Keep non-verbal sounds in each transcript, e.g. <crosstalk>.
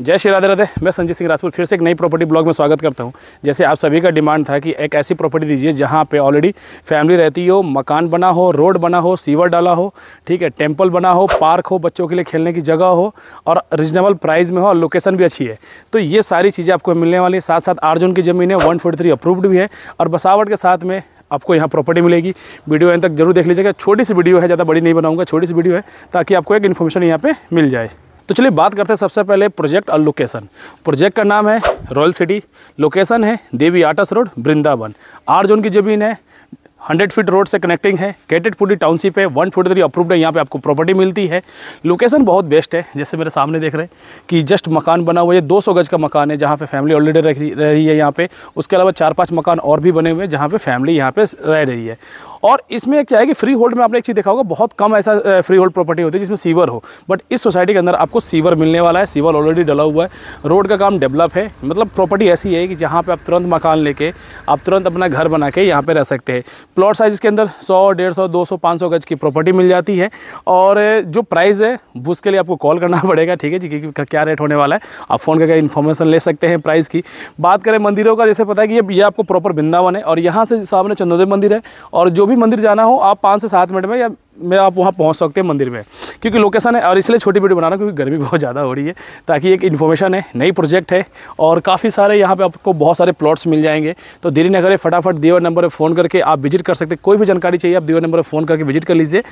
जय श्री राधे राधे मैं संजय सिंह राजपूत फिर से एक नई प्रॉपर्टी ब्लॉग में स्वागत करता हूं जैसे आप सभी का डिमांड था कि एक ऐसी प्रॉपर्टी दीजिए जहां पे ऑलरेडी फैमिली रहती हो मकान बना हो रोड बना हो सीवर डाला हो ठीक है टेम्पल बना हो पार्क हो बच्चों के लिए खेलने की जगह हो और रिजनेबल प्राइस में हो और लोकेशन भी अच्छी है तो ये सारी चीज़ें आपको मिलने वाली साथ साथ आर्जुन की ज़मीन है वन अप्रूव्ड भी है और बसावट के साथ में आपको यहाँ प्रॉपर्टी मिलेगी वीडियो एंड तक जरूर देख लीजिएगा छोटी सी वीडियो है ज़्यादा बड़ी नहीं बनाऊँगा छोटी सी वीडियो है ताकि आपको एक इन्फॉर्मेशन यहाँ पर मिल जाए तो चलिए बात करते हैं सबसे पहले प्रोजेक्ट और लोकेशन प्रोजेक्ट का नाम है रॉयल सिटी लोकेशन है देवी आटस रोड वृंदावन आर जोन की जमीन है हंड्रेड फीट रोड से कनेक्टिंग है केटेड पुडी टाउनशिप है वन फोर्टी थ्री अप्रूव्ड है यहाँ पे आपको प्रॉपर्टी मिलती है लोकेशन बहुत बेस्ट है जैसे मेरे सामने देख रहे हैं कि जस्ट मकान बना हुआ है दो सौ गज का मकान है जहाँ पे फैमिली ऑलरेडी रह रही है यहाँ पे उसके अलावा चार पाँच मकान और भी बने हुए हैं जहाँ पे फैमिली यहाँ पे रह रही है और इसमें क्या है कि फ्री होल्ड में आपने एक चीज़ देखा होगा बहुत कम ऐसा फ्री होल्ड प्रॉपर्टी होती है जिसमें सीवर हो बट इस सोसाइटी के अंदर आपको सीवर मिलने वाला है सीवर ऑलरेडी डला हुआ है रोड का काम डेवलप है मतलब प्रॉपर्टी ऐसी है कि जहाँ पर आप तुरंत मकान लेके आप तुरंत अपना घर बना के यहाँ पर रह सकते हैं प्लॉट साइज के अंदर सौ डेढ़ सौ दो सौ पाँच सौ गज की प्रॉपर्टी मिल जाती है और जो प्राइस है उसके लिए आपको कॉल करना <laughs> पड़ेगा ठीक है जी कि क्या रेट होने वाला है आप फ़ोन करके इन्फॉर्मेशन ले सकते हैं प्राइस की बात करें मंदिरों का जैसे पता है कि ये आपको प्रॉपर वृंदावन है और यहाँ से सामने चंदोदेव मंदिर है और जो भी भी मंदिर जाना हो आप पाँच से सात मिनट में या मैं आप वहाँ पहुँच सकते हैं मंदिर में क्योंकि लोकेशन है और इसलिए छोटी वीडियो बना रहा हूँ क्योंकि गर्मी <laughs> बहुत ज़्यादा हो रही है ताकि एक इन्फॉर्मेशन है नई प्रोजेक्ट है और काफ़ी सारे यहाँ पे आपको बहुत सारे प्लॉट्स मिल जाएंगे तो देरी न करें फटाफट दिए नंबर पर फ़ोन करके आप विजिट कर सकते कोई भी जानकारी चाहिए आप दीवर नंबर पर फ़ोन करके विजिट कर लीजिए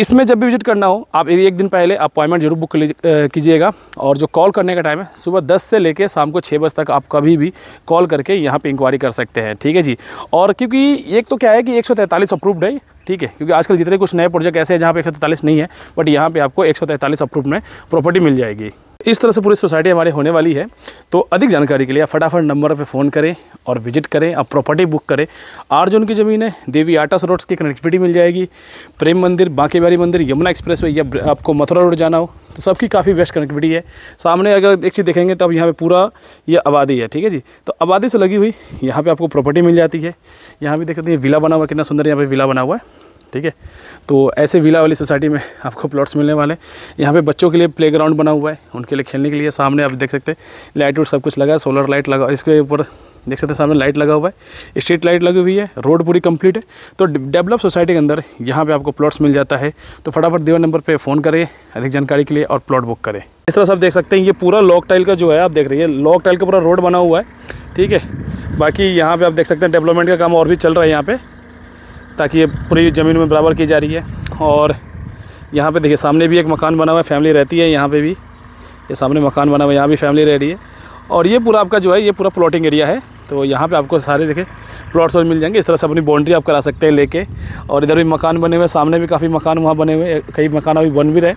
इसमें जब भी विजिट करना हो आप एक दिन पहले अपॉइंटमेंट जरूर बुक कीजिएगा और जो कॉल करने का टाइम है सुबह 10 से लेकर शाम को छः बजे तक आप कभी भी कॉल करके यहाँ पे इंक्वायरी कर सकते हैं ठीक है जी और क्योंकि एक तो क्या है कि एक सौ अप्रूव्ड है ठीक है क्योंकि आजकल जितने कुछ नए प्रोजेक्ट ऐसे हैं जहाँ पे एक नहीं है बट यहाँ पर आपको एक सौ अप्रूव्ड में प्रॉपर्टी मिल जाएगी इस तरह से पूरी सोसाइटी हमारे होने वाली है तो अधिक जानकारी के लिए आप फटाफट नंबर पर फ़ोन करें और विजिट करें आप प्रॉपर्टी बुक करें आर्जुन की ज़मीन है देवी आटास रोड्स की कनेक्टिविटी मिल जाएगी प्रेम मंदिर बांकेबारी मंदिर यमुना एक्सप्रेस वे या आपको मथुरा रोड जाना हो तो सबकी काफ़ी बेस्ट कनेक्टिविटी है सामने अगर एक चीज़ देखेंगे तो अब यहाँ पर पूरा यह आबादी है ठीक है जी तो आबादी से लगी हुई यहाँ पर आपको प्रॉपर्टी मिल जाती है यहाँ भी देख सकते हैं विला बना हुआ कितना सुंदर यहाँ पर विला बना हुआ है ठीक है तो ऐसे विला वाली सोसाइटी में आपको प्लॉट्स मिलने वाले हैं यहाँ पे बच्चों के लिए प्लेग्राउंड बना हुआ है उनके लिए खेलने के लिए सामने आप देख सकते हैं लाइट उट सब कुछ लगा है सोलर लाइट लगा इसके ऊपर देख सकते हैं सामने लाइट लगा हुआ है स्ट्रीट लाइट लगी हुई है रोड पूरी कंप्लीट है तो डेवलप सोसाइटी के अंदर यहाँ पे आपको प्लॉट्स मिल जाता है तो फटाफट दीवा नंबर पे फ़ोन करें अधिक जानकारी के लिए और प्लॉट बुक करें इस तरह से आप देख सकते हैं ये पूरा लॉक टाइल का जो है आप देख रही है लॉक टाइल का पूरा रोड बना हुआ है ठीक है बाकी यहाँ पर आप देख सकते हैं डेवलपमेंट का काम और भी चल रहा है यहाँ पर ताकि ये पूरी ज़मीन में बराबर की जा रही है और यहाँ पे देखिए सामने भी एक मकान बना हुआ है फैमिली रहती है यहाँ पे भी ये सामने मकान बना हुआ है यहाँ भी फैमिली रह रही है और ये पूरा आपका जो है ये पूरा प्लॉटिंग एरिया है तो यहाँ पे आपको सारे देखे प्लॉट्स और मिल जाएंगे इस तरह से अपनी बाउंड्री आप करा सकते हैं लेके और इधर भी मकान बने हुए सामने भी काफ़ी मकान वहाँ बने हुए कई मकान अभी बन भी रहे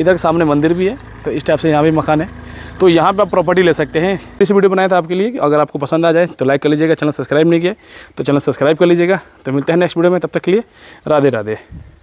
इधर सामने मंदिर भी है तो इस टाइप से यहाँ भी मकान है तो यहाँ पर आप प्रॉपर्टी ले सकते हैं इस वीडियो बनाया था आपके लिए अगर आपको पसंद आ जाए तो लाइक कर लीजिएगा चैनल सब्सक्राइब नहीं किया तो चैनल सब्सक्राइब कर लीजिएगा तो मिलते हैं नेक्स्ट वीडियो में तब तक के लिए राधे राधे